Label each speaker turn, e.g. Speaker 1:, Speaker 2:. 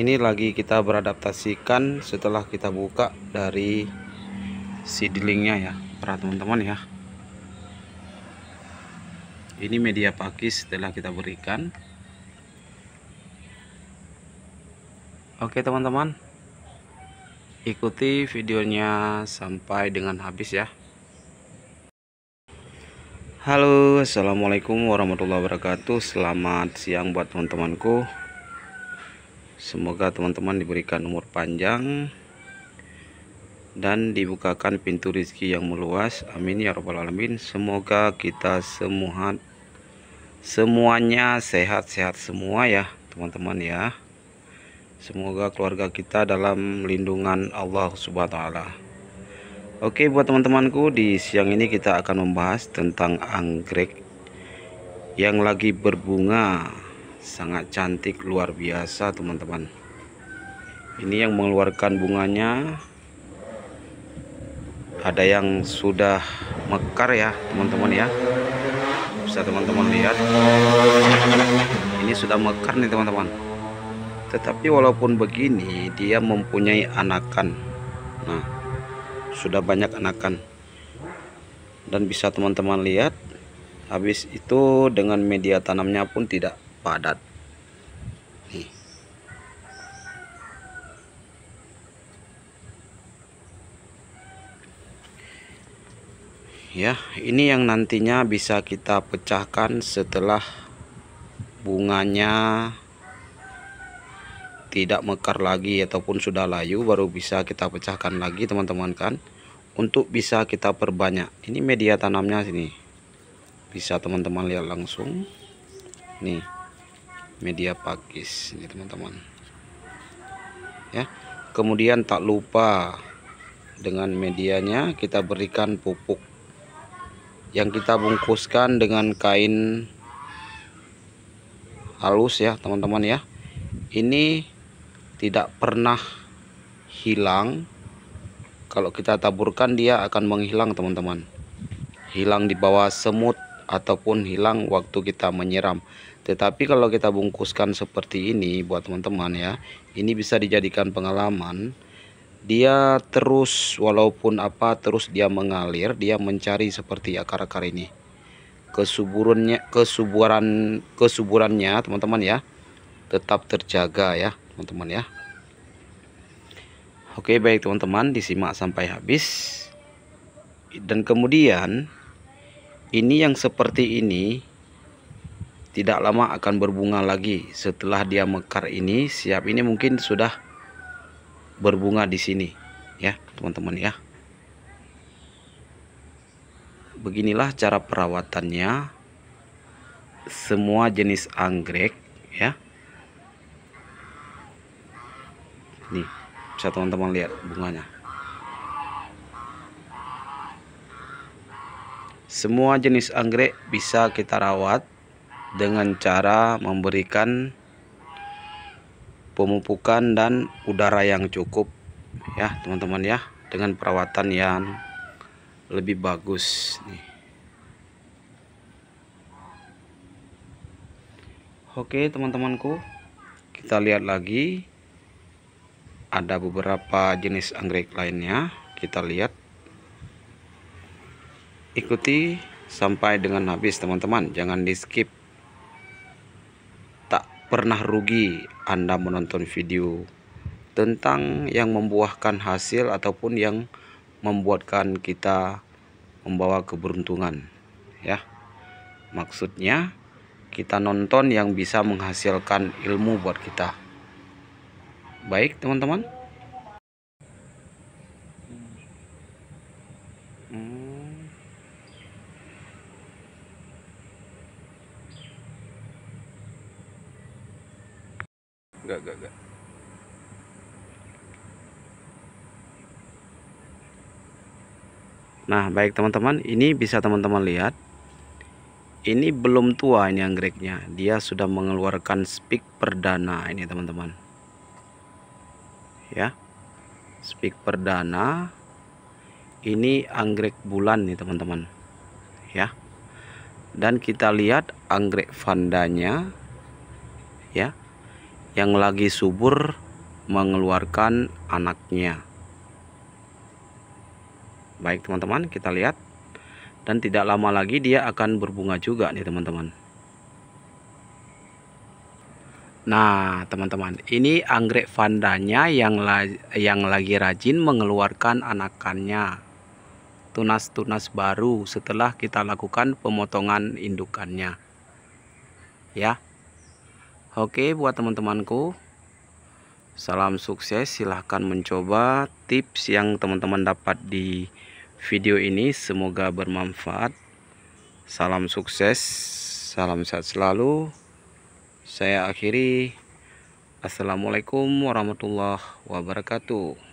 Speaker 1: ini lagi kita beradaptasikan setelah kita buka dari seedlingnya ya para teman-teman ya ini media pakis setelah kita berikan oke teman-teman ikuti videonya sampai dengan habis ya Halo assalamualaikum warahmatullahi wabarakatuh selamat siang buat teman-temanku Semoga teman-teman diberikan umur panjang dan dibukakan pintu rezeki yang meluas. Amin ya Rabbal alamin. Semoga kita semua semuanya sehat-sehat semua ya, teman-teman ya. Semoga keluarga kita dalam lindungan Allah Subhanahu wa taala. Oke, buat teman-temanku di siang ini kita akan membahas tentang anggrek yang lagi berbunga sangat cantik luar biasa teman-teman ini yang mengeluarkan bunganya ada yang sudah mekar ya teman-teman ya bisa teman-teman lihat ini sudah mekar nih teman-teman tetapi walaupun begini dia mempunyai anakan nah sudah banyak anakan dan bisa teman-teman lihat habis itu dengan media tanamnya pun tidak padat nih ya ini yang nantinya bisa kita pecahkan setelah bunganya tidak mekar lagi ataupun sudah layu baru bisa kita pecahkan lagi teman-teman kan untuk bisa kita perbanyak ini media tanamnya sini bisa teman-teman lihat langsung nih media pakis ini teman-teman ya kemudian tak lupa dengan medianya kita berikan pupuk yang kita bungkuskan dengan kain halus ya teman-teman ya ini tidak pernah hilang kalau kita taburkan dia akan menghilang teman-teman hilang di bawah semut ataupun hilang waktu kita menyiram tetapi kalau kita bungkuskan seperti ini buat teman-teman ya, ini bisa dijadikan pengalaman. Dia terus walaupun apa terus dia mengalir, dia mencari seperti akar-akar ini. Kesuburannya kesuburan kesuburannya teman-teman ya tetap terjaga ya, teman-teman ya. Oke, baik teman-teman disimak sampai habis. Dan kemudian ini yang seperti ini tidak lama akan berbunga lagi setelah dia mekar ini siap ini mungkin sudah berbunga di sini ya teman-teman ya beginilah cara perawatannya semua jenis anggrek ya nih bisa teman-teman lihat bunganya semua jenis anggrek bisa kita rawat dengan cara memberikan pemupukan dan udara yang cukup ya teman-teman ya dengan perawatan yang lebih bagus nih Oke teman-temanku kita lihat lagi ada beberapa jenis anggrek lainnya kita lihat ikuti sampai dengan habis teman-teman jangan di skip pernah rugi Anda menonton video tentang yang membuahkan hasil ataupun yang membuatkan kita membawa keberuntungan ya. Maksudnya kita nonton yang bisa menghasilkan ilmu buat kita. Baik, teman-teman. enggak enggak enggak nah baik teman-teman ini bisa teman-teman lihat ini belum tua ini anggreknya dia sudah mengeluarkan speak perdana ini teman-teman ya speak perdana ini anggrek bulan nih teman-teman ya dan kita lihat anggrek vandanya ya yang lagi subur mengeluarkan anaknya. Baik teman-teman, kita lihat. Dan tidak lama lagi dia akan berbunga juga nih teman-teman. Nah, teman-teman, ini anggrek vandanya yang la yang lagi rajin mengeluarkan anakannya. Tunas-tunas baru setelah kita lakukan pemotongan indukannya. Ya. Oke buat teman-temanku Salam sukses silahkan mencoba tips yang teman-teman dapat di video ini Semoga bermanfaat Salam sukses Salam sehat selalu Saya akhiri Assalamualaikum warahmatullahi wabarakatuh